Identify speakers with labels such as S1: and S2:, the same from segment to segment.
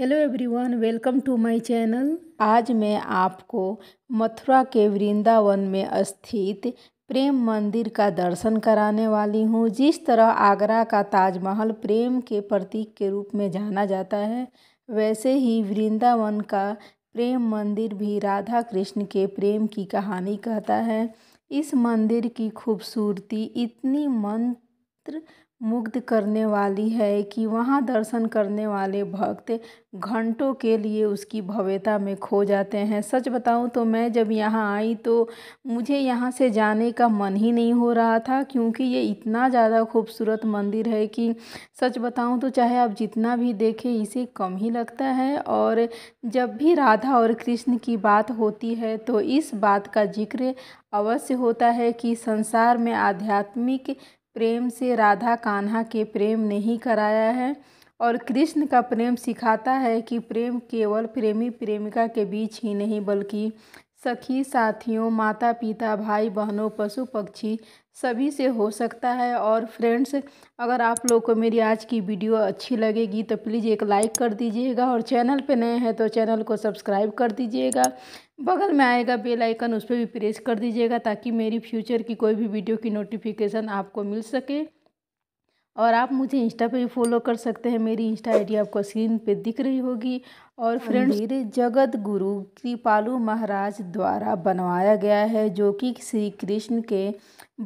S1: hello everyone welcome to my channel आज मैं आपको मथुरा के वृंदावन में स्थित प्रेम मंदिर का दर्शन कराने वाली हूँ जिस तरह आगरा का ताजमहल प्रेम के प्रतीक के रूप में जाना जाता है वैसे ही वृंदावन का प्रेम मंदिर भी राधा कृष्ण के प्रेम की कहानी कहता है इस मंदिर की खूबसूरती इतनी मंत्र मुग्ध करने वाली है कि वहाँ दर्शन करने वाले भक्त घंटों के लिए उसकी भव्यता में खो जाते हैं सच बताऊँ तो मैं जब यहाँ आई तो मुझे यहाँ से जाने का मन ही नहीं हो रहा था क्योंकि ये इतना ज़्यादा खूबसूरत मंदिर है कि सच बताऊँ तो चाहे आप जितना भी देखें इसे कम ही लगता है और जब भी राधा और कृष्ण की बात होती है तो इस बात का जिक्र अवश्य होता है कि संसार में आध्यात्मिक प्रेम से राधा कान्हा के प्रेम नहीं कराया है और कृष्ण का प्रेम सिखाता है कि प्रेम केवल प्रेमी प्रेमिका के बीच ही नहीं बल्कि सखी साथियों माता पिता भाई बहनों पशु पक्षी सभी से हो सकता है और फ्रेंड्स अगर आप लोग को मेरी आज की वीडियो अच्छी लगेगी तो प्लीज़ एक लाइक कर दीजिएगा और चैनल पे नए हैं तो चैनल को सब्सक्राइब कर दीजिएगा बगल में आएगा बेल आइकन उस पर भी प्रेस कर दीजिएगा ताकि मेरी फ्यूचर की कोई भी वीडियो की नोटिफिकेशन आपको मिल सके और आप मुझे इंस्टा पे भी फॉलो कर सकते हैं मेरी इंस्टा आईडी आपको स्क्रीन पे दिख रही होगी और फ्रेंड्स हाँ मेरे जगत गुरु कृपालू महाराज द्वारा बनवाया गया है जो कि श्री कृष्ण के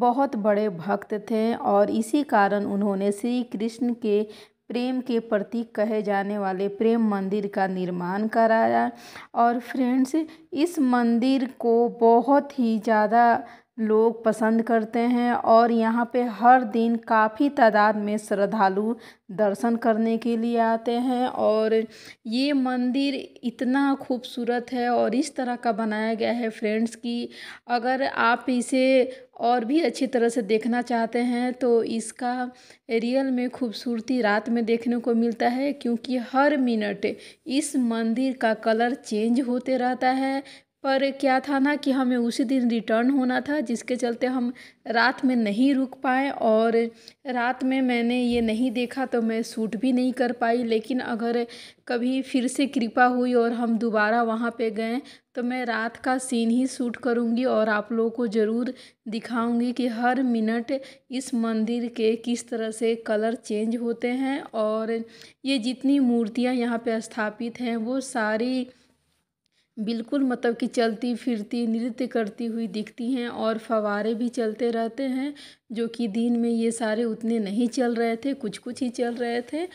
S1: बहुत बड़े भक्त थे और इसी कारण उन्होंने श्री कृष्ण के प्रेम के प्रतीक कहे जाने वाले प्रेम मंदिर का निर्माण कराया और फ्रेंड्स इस मंदिर को बहुत ही ज़्यादा लोग पसंद करते हैं और यहाँ पे हर दिन काफ़ी तादाद में श्रद्धालु दर्शन करने के लिए आते हैं और ये मंदिर इतना खूबसूरत है और इस तरह का बनाया गया है फ्रेंड्स कि अगर आप इसे और भी अच्छी तरह से देखना चाहते हैं तो इसका रियल में खूबसूरती रात में देखने को मिलता है क्योंकि हर मिनट इस मंदिर का कलर चेंज होते रहता है पर क्या था ना कि हमें उसी दिन रिटर्न होना था जिसके चलते हम रात में नहीं रुक पाए और रात में मैंने ये नहीं देखा तो मैं सूट भी नहीं कर पाई लेकिन अगर कभी फिर से कृपा हुई और हम दोबारा वहाँ पे गए तो मैं रात का सीन ही सूट करूँगी और आप लोगों को ज़रूर दिखाऊँगी कि हर मिनट इस मंदिर के किस तरह से कलर चेंज होते हैं और ये जितनी मूर्तियाँ यहाँ पर स्थापित हैं वो सारी बिल्कुल मतलब कि चलती फिरती नृत्य करती हुई दिखती हैं और फवारे भी चलते रहते हैं जो कि दिन में ये सारे उतने नहीं चल रहे थे कुछ कुछ ही चल रहे थे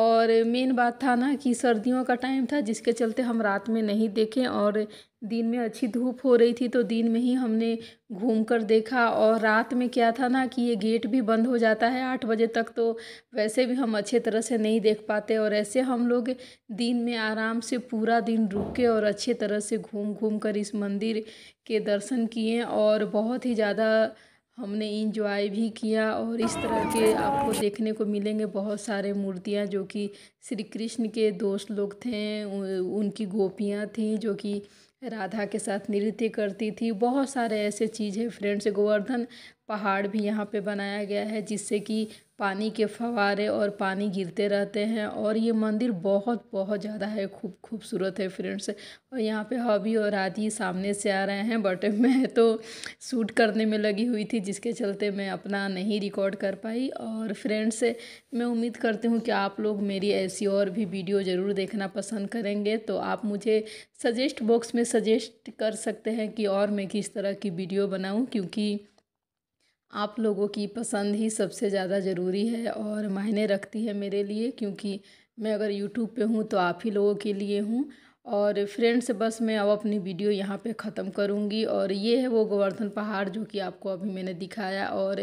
S1: और मेन बात था ना कि सर्दियों का टाइम था जिसके चलते हम रात में नहीं देखें और दिन में अच्छी धूप हो रही थी तो दिन में ही हमने घूम कर देखा और रात में क्या था ना कि ये गेट भी बंद हो जाता है आठ बजे तक तो वैसे भी हम अच्छे तरह से नहीं देख पाते और ऐसे हम लोग दिन में आराम से पूरा दिन रुके और अच्छे तरह से घूम घूम कर इस मंदिर के दर्शन किए और बहुत ही ज़्यादा हमने इंजॉय भी किया और इस तरह के आपको देखने को मिलेंगे बहुत सारे मूर्तियाँ जो कि श्री कृष्ण के दोस्त लोग थे उनकी गोपियाँ थीं जो कि राधा के साथ नृत्य करती थी बहुत सारे ऐसे चीज़ है फ्रेंड्स गोवर्धन पहाड़ भी यहाँ पे बनाया गया है जिससे कि पानी के फवारे और पानी गिरते रहते हैं और ये मंदिर बहुत बहुत ज़्यादा है खूब खूबसूरत है फ्रेंड्स और यहाँ पे हबी और आदि सामने से आ रहे हैं बट मैं तो शूट करने में लगी हुई थी जिसके चलते मैं अपना नहीं रिकॉर्ड कर पाई और फ्रेंड्स मैं उम्मीद करती हूँ कि आप लोग मेरी ऐसी और भी वीडियो ज़रूर देखना पसंद करेंगे तो आप मुझे सजेस्ट बॉक्स में सजेस्ट कर सकते हैं कि और मैं किस तरह की वीडियो बनाऊँ क्योंकि आप लोगों की पसंद ही सबसे ज़्यादा ज़रूरी है और मायने रखती है मेरे लिए क्योंकि मैं अगर यूट्यूब पे हूँ तो आप ही लोगों के लिए हूँ और फ्रेंड्स बस मैं अब अपनी वीडियो यहाँ पे ख़त्म करूँगी और ये है वो गोवर्धन पहाड़ जो कि आपको अभी मैंने दिखाया और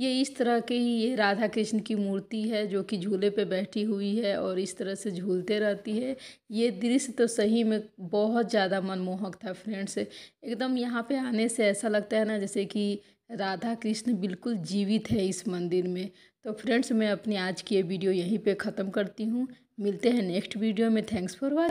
S1: ये इस तरह के ही ये राधा कृष्ण की मूर्ति है जो कि झूले पे बैठी हुई है और इस तरह से झूलते रहती है ये दृश्य तो सही में बहुत ज़्यादा मनमोहक था फ्रेंड्स एकदम यहाँ पर आने से ऐसा लगता है ना जैसे कि राधा कृष्ण बिल्कुल जीवित है इस मंदिर में तो फ्रेंड्स मैं अपनी आज की ये वीडियो यहीं पे ख़त्म करती हूँ मिलते हैं नेक्स्ट वीडियो में थैंक्स फॉर वॉच